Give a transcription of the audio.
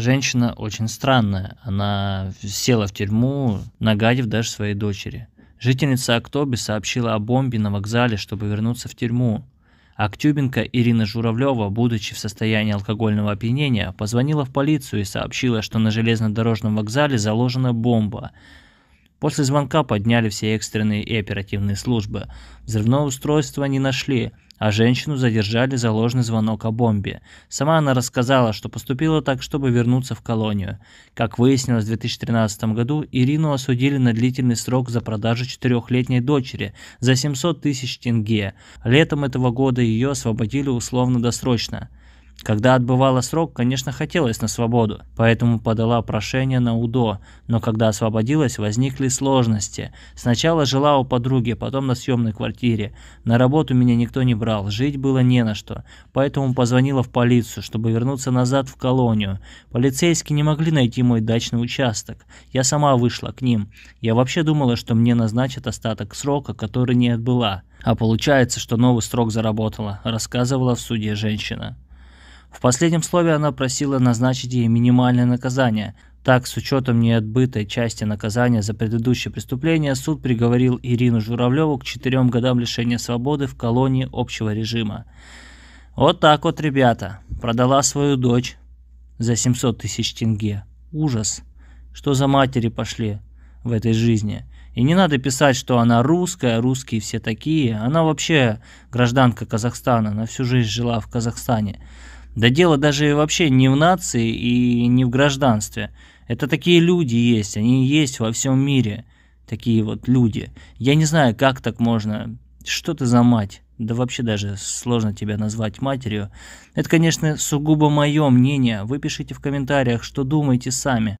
женщина очень странная. Она села в тюрьму, нагадив даже своей дочери. Жительница Актоби сообщила о бомбе на вокзале, чтобы вернуться в тюрьму. Актюбинка Ирина Журавлева, будучи в состоянии алкогольного опьянения, позвонила в полицию и сообщила, что на железнодорожном вокзале заложена бомба, После звонка подняли все экстренные и оперативные службы. Взрывное устройство не нашли, а женщину задержали за ложный звонок о бомбе. Сама она рассказала, что поступила так, чтобы вернуться в колонию. Как выяснилось, в 2013 году Ирину осудили на длительный срок за продажу четырехлетней дочери за 700 тысяч тенге. Летом этого года ее освободили условно-досрочно. Когда отбывала срок, конечно, хотелось на свободу, поэтому подала прошение на УДО, но когда освободилась, возникли сложности. Сначала жила у подруги, потом на съемной квартире. На работу меня никто не брал, жить было не на что, поэтому позвонила в полицию, чтобы вернуться назад в колонию. Полицейские не могли найти мой дачный участок. Я сама вышла к ним. Я вообще думала, что мне назначат остаток срока, который не отбыла. А получается, что новый срок заработала, рассказывала в суде женщина. В последнем слове она просила назначить ей минимальное наказание. Так, с учетом неотбытой части наказания за предыдущее преступление, суд приговорил Ирину Журавлеву к четырем годам лишения свободы в колонии общего режима. Вот так вот, ребята, продала свою дочь за 700 тысяч тенге. Ужас, что за матери пошли в этой жизни. И не надо писать, что она русская, а русские все такие. Она вообще гражданка Казахстана, она всю жизнь жила в Казахстане. Да дело даже вообще не в нации и не в гражданстве. Это такие люди есть, они есть во всем мире. Такие вот люди. Я не знаю, как так можно. Что ты за мать? Да вообще даже сложно тебя назвать матерью. Это, конечно, сугубо мое мнение. Вы пишите в комментариях, что думаете сами.